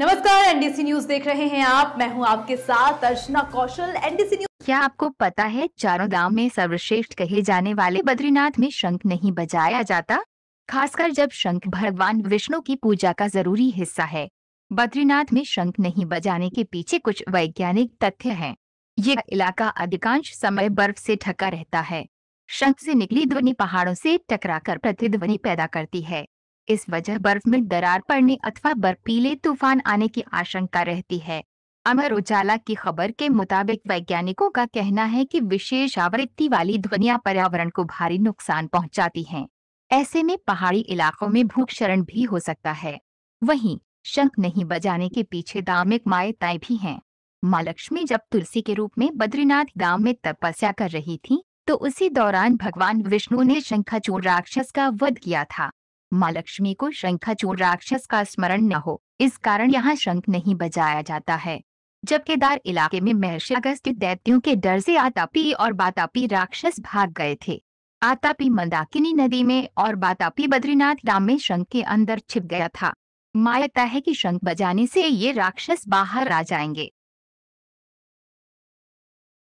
नमस्कार NDC news देख रहे हैं आप मैं हूं आपके साथ अर्चना कौशल एनडीसी न्यूज क्या आपको पता है चारों धाम में सर्वश्रेष्ठ कहे जाने वाले बद्रीनाथ में शंख नहीं बजाया जाता खासकर जब शंख भगवान विष्णु की पूजा का जरूरी हिस्सा है बद्रीनाथ में शंख नहीं बजाने के पीछे कुछ वैज्ञानिक तथ्य हैं। ये इलाका अधिकांश समय बर्फ से ढका रहता है शंख से निकली ध्वनि पहाड़ों से टकराकर प्रतिध्वनि पैदा करती है इस वजह बर्फ में दरार पड़ने अथवा बर्फीले तूफान आने की आशंका रहती है अमर उजाला की खबर के मुताबिक वैज्ञानिकों का कहना है कि विशेष आवृत्ति वाली ध्वनिया पर्यावरण को भारी नुकसान पहुंचाती हैं। ऐसे में पहाड़ी इलाकों में भूक्षरण भी हो सकता है वहीं शंख नहीं बजाने के पीछे दामिक मायताए भी हैं माँ लक्ष्मी जब तुलसी के रूप में बद्रीनाथ धाम में तपस्या कर रही थी तो उसी दौरान भगवान विष्णु ने शंखाचूर राक्षस का वध किया था माँ लक्ष्मी को शंखाचूर राक्षस का स्मरण न हो इस कारण यहाँ शंख नहीं बजाया जाता है जब केदार इलाके में महर्षि अगस्त दैत्यों के डर से आतापी और बातापी राक्षस भाग गए थे आतापी मंदाकिनी नदी में और बातापी बद्रीनाथ राम में शंख के अंदर छिप गया था मान्यता है कि शंख बजाने से ये राक्षस बाहर आ जाएंगे